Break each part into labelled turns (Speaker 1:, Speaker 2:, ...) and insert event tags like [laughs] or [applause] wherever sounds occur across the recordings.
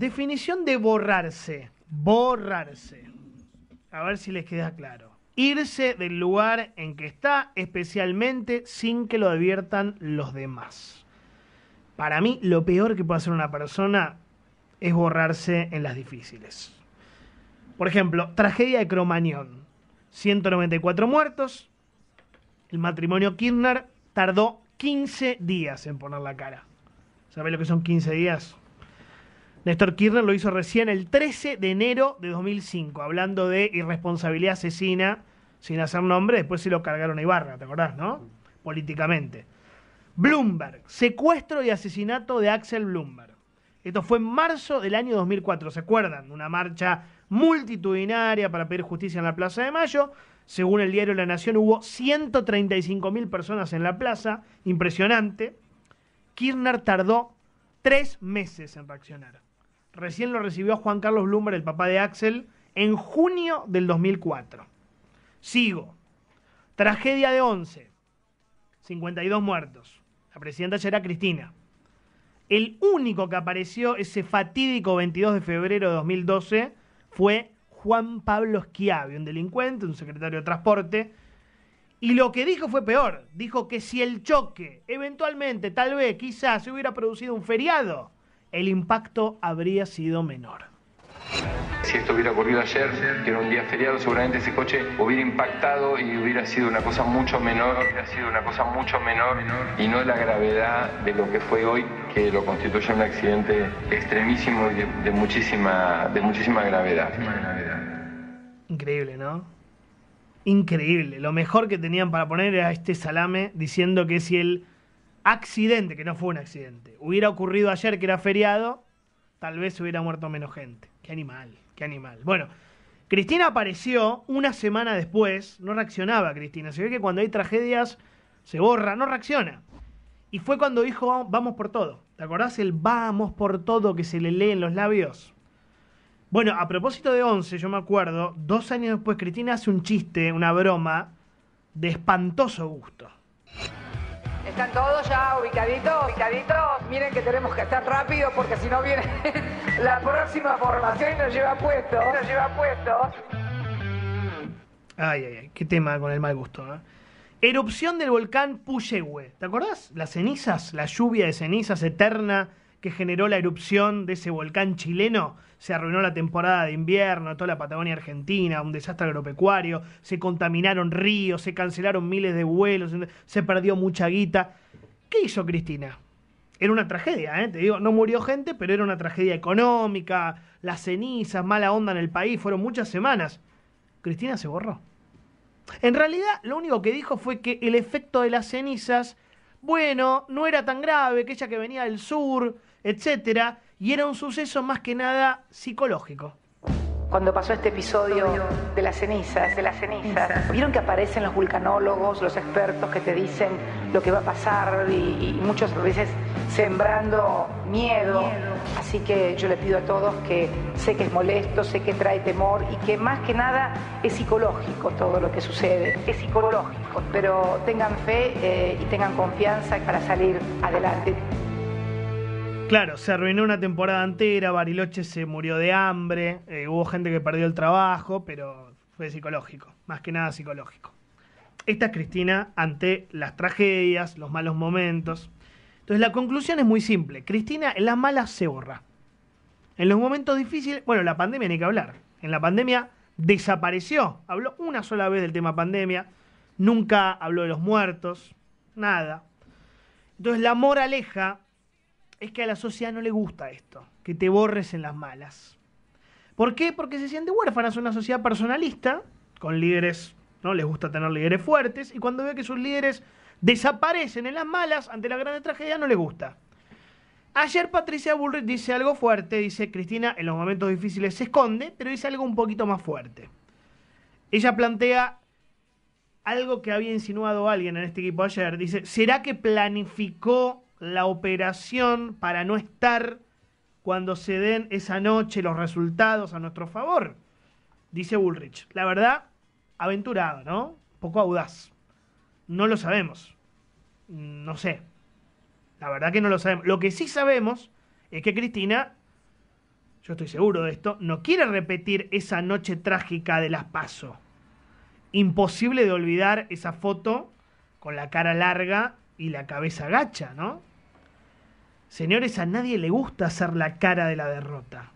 Speaker 1: Definición de borrarse. Borrarse. A ver si les queda claro. Irse del lugar en que está, especialmente sin que lo adviertan los demás. Para mí, lo peor que puede hacer una persona es borrarse en las difíciles. Por ejemplo, tragedia de Cromañón. 194 muertos. El matrimonio Kirchner tardó 15 días en poner la cara. ¿Sabéis lo que son 15 días? Néstor Kirchner lo hizo recién el 13 de enero de 2005, hablando de irresponsabilidad asesina, sin hacer nombre, después se lo cargaron a Ibarra, ¿te acordás, no? Políticamente. Bloomberg, secuestro y asesinato de Axel Bloomberg. Esto fue en marzo del año 2004, ¿se acuerdan? Una marcha multitudinaria para pedir justicia en la Plaza de Mayo. Según el diario La Nación, hubo 135.000 mil personas en la plaza, impresionante. Kirchner tardó tres meses en reaccionar. Recién lo recibió Juan Carlos Blumberg, el papá de Axel, en junio del 2004. Sigo. Tragedia de 11. 52 muertos. La presidenta ya era Cristina. El único que apareció ese fatídico 22 de febrero de 2012 fue Juan Pablo Schiavi, un delincuente, un secretario de transporte. Y lo que dijo fue peor. Dijo que si el choque, eventualmente, tal vez, quizás, se hubiera producido un feriado, el impacto habría sido menor. Si esto hubiera ocurrido ayer, que era un día feriado, seguramente ese coche hubiera impactado y hubiera sido una cosa mucho menor, hubiera sido una cosa mucho menor y no la gravedad de lo que fue hoy, que lo constituye un accidente extremísimo y de, muchísima, de muchísima gravedad. Increíble, ¿no? Increíble. Lo mejor que tenían para poner era este salame diciendo que si él accidente, que no fue un accidente, hubiera ocurrido ayer que era feriado, tal vez hubiera muerto menos gente. Qué animal, qué animal. Bueno, Cristina apareció una semana después, no reaccionaba Cristina, se ve que cuando hay tragedias se borra, no reacciona. Y fue cuando dijo, vamos por todo. ¿Te acordás el vamos por todo que se le lee en los labios? Bueno, a propósito de 11, yo me acuerdo, dos años después Cristina hace un chiste, una broma, de espantoso gusto. ¿Están todos ya ubicaditos? ¿Ubicaditos? Miren que tenemos que estar rápidos porque si no viene [laughs] la próxima formación y nos lleva puesto. Nos lleva puesto. Ay, ay, ay. Qué tema con el mal gusto, ¿eh? Erupción del volcán Puyehue. ¿Te acordás? Las cenizas, la lluvia de cenizas eterna que generó la erupción de ese volcán chileno. Se arruinó la temporada de invierno, toda la Patagonia Argentina, un desastre agropecuario, se contaminaron ríos, se cancelaron miles de vuelos, se perdió mucha guita. ¿Qué hizo Cristina? Era una tragedia, ¿eh? te digo, no murió gente, pero era una tragedia económica, las cenizas, mala onda en el país, fueron muchas semanas. Cristina se borró. En realidad, lo único que dijo fue que el efecto de las cenizas bueno, no era tan grave, que ella que venía del sur, etcétera, y era un suceso más que nada psicológico cuando pasó este episodio de las cenizas, de las cenizas, vieron que aparecen los vulcanólogos, los expertos que te dicen lo que va a pasar y, muchas veces sembrando miedo. Así que yo le pido a todos que sé que es molesto, sé que trae temor y que más que nada es psicológico todo lo que sucede, es psicológico, pero tengan fe eh, y tengan confianza para salir adelante. Claro, se arruinó una temporada entera, Bariloche se murió de hambre, eh, hubo gente que perdió el trabajo, pero fue psicológico, más que nada psicológico. Esta es Cristina ante las tragedias, los malos momentos. Entonces la conclusión es muy simple. Cristina en las malas se borra. En los momentos difíciles, bueno, la pandemia ni que hablar. En la pandemia desapareció. Habló una sola vez del tema pandemia. Nunca habló de los muertos. Nada. Entonces la moraleja es que a la sociedad no le gusta esto, que te borres en las malas. ¿Por qué? Porque se siente huérfanas una sociedad personalista, con líderes, ¿no? Les gusta tener líderes fuertes, y cuando ve que sus líderes desaparecen en las malas ante la gran tragedia, no le gusta. Ayer Patricia Bullrich dice algo fuerte, dice Cristina en los momentos difíciles se esconde, pero dice algo un poquito más fuerte. Ella plantea algo que había insinuado alguien en este equipo ayer, dice, ¿será que planificó la operación para no estar cuando se den esa noche los resultados a nuestro favor, dice Bullrich. La verdad, aventurado, ¿no? Poco audaz. No lo sabemos. No sé. La verdad que no lo sabemos. Lo que sí sabemos es que Cristina, yo estoy seguro de esto, no quiere repetir esa noche trágica de las pasos. Imposible de olvidar esa foto con la cara larga y la cabeza gacha, ¿no? Señores, a nadie le gusta ser la cara de la derrota.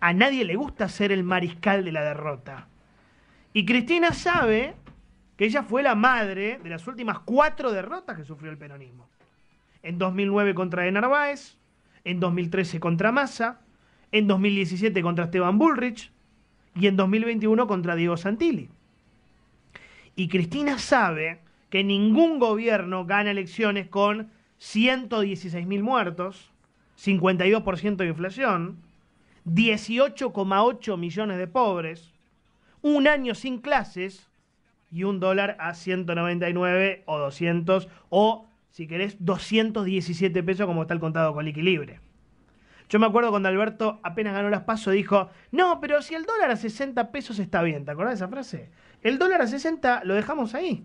Speaker 1: A nadie le gusta ser el mariscal de la derrota. Y Cristina sabe que ella fue la madre de las últimas cuatro derrotas que sufrió el peronismo. En 2009 contra De Narváez, en 2013 contra Massa, en 2017 contra Esteban Bullrich y en 2021 contra Diego Santilli. Y Cristina sabe que ningún gobierno gana elecciones con mil muertos, 52% de inflación, 18,8 millones de pobres, un año sin clases y un dólar a 199 o 200 o, si querés, 217 pesos como está el contado con el equilibrio. Yo me acuerdo cuando Alberto apenas ganó las pasos dijo, no, pero si el dólar a 60 pesos está bien, ¿te acordás de esa frase? El dólar a 60 lo dejamos ahí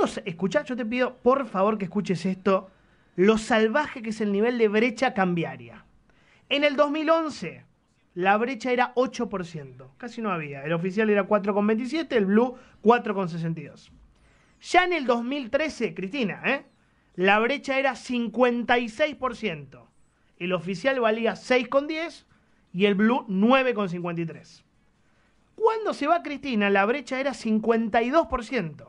Speaker 1: los escuchá, yo te pido por favor que escuches esto, lo salvaje que es el nivel de brecha cambiaria. En el 2011 la brecha era 8%, casi no había, el oficial era 4,27, el blue 4,62. Ya en el 2013, Cristina, ¿eh? la brecha era 56%, el oficial valía 6,10 y el blue 9,53. Cuando se va Cristina, la brecha era 52%.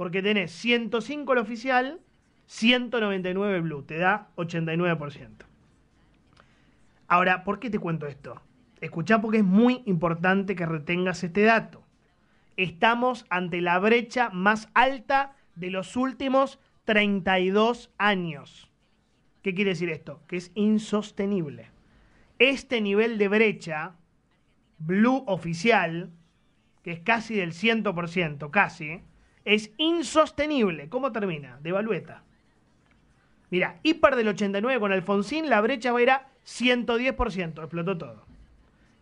Speaker 1: porque tenés 105 el oficial, 199 blue, te da 89%. Ahora, ¿por qué te cuento esto? Escuchá porque es muy importante que retengas este dato. Estamos ante la brecha más alta de los últimos 32 años. ¿Qué quiere decir esto? Que es insostenible. Este nivel de brecha, blue oficial, que es casi del 100%, casi, es insostenible. ¿Cómo termina? De Balueta. Mira, hiper del 89 con Alfonsín, la brecha era 110%. Explotó todo.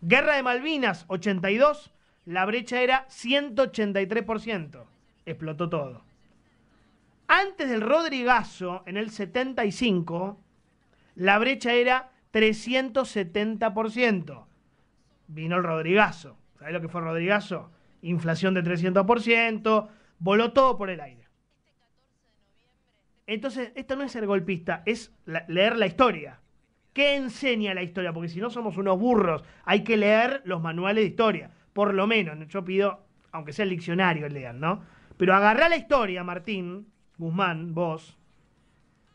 Speaker 1: Guerra de Malvinas, 82. La brecha era 183%. Explotó todo. Antes del Rodrigazo, en el 75, la brecha era 370%. Vino el Rodrigazo. ¿Sabés lo que fue Rodrigazo? Inflación de 300%, voló todo por el aire. Entonces, esto no es ser golpista, es leer la historia. ¿Qué enseña la historia? Porque si no somos unos burros, hay que leer los manuales de historia. Por lo menos, yo pido, aunque sea el diccionario, lean, ¿no? Pero agarrá la historia, Martín, Guzmán, vos,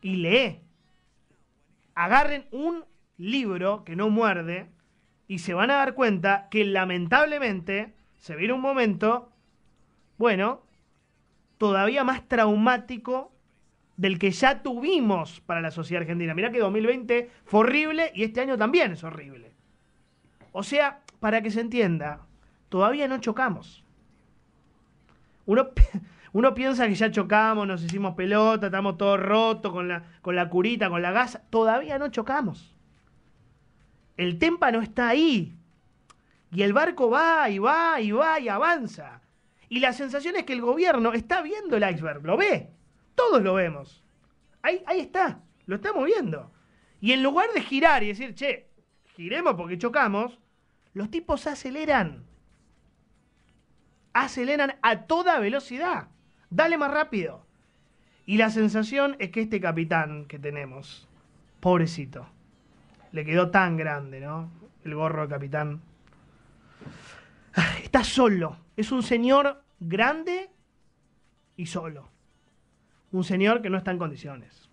Speaker 1: y lee. Agarren un libro que no muerde y se van a dar cuenta que lamentablemente se viene un momento, bueno, todavía más traumático del que ya tuvimos para la sociedad argentina. Mirá que 2020 fue horrible y este año también es horrible. O sea, para que se entienda, todavía no chocamos. Uno, [laughs] piensa que ya chocamos, nos hicimos pelota, estamos todos rotos con la, con la curita, con la gasa. Todavía no chocamos. El témpano está ahí. Y el barco va y va y va y avanza. Y la sensación es que el gobierno está viendo el iceberg, lo ve, todos lo vemos. Ahí, está, lo estamos viendo. Y en lugar de girar y decir, che, giremos porque chocamos, los tipos aceleran. Aceleran a toda velocidad. Dale más rápido. Y la sensación es que este capitán que tenemos, pobrecito, le quedó tan grande, ¿no? El gorro de capitán. Ah, está solo. Es un señor grande y solo. Un señor que no está en condiciones.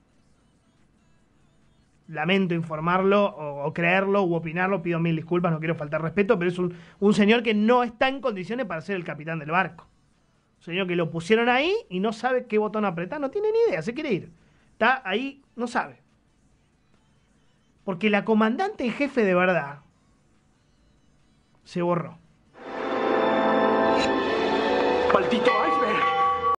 Speaker 1: Lamento informarlo o, creerlo u opinarlo, pido mil disculpas, no quiero faltar respeto, pero es un, un señor que no está en condiciones para ser el capitán del barco. Un señor que lo pusieron ahí y no sabe qué botón apretar, no tiene ni idea, se quiere ir. Está ahí, no sabe. Porque la comandante en jefe de verdad se borró. Tito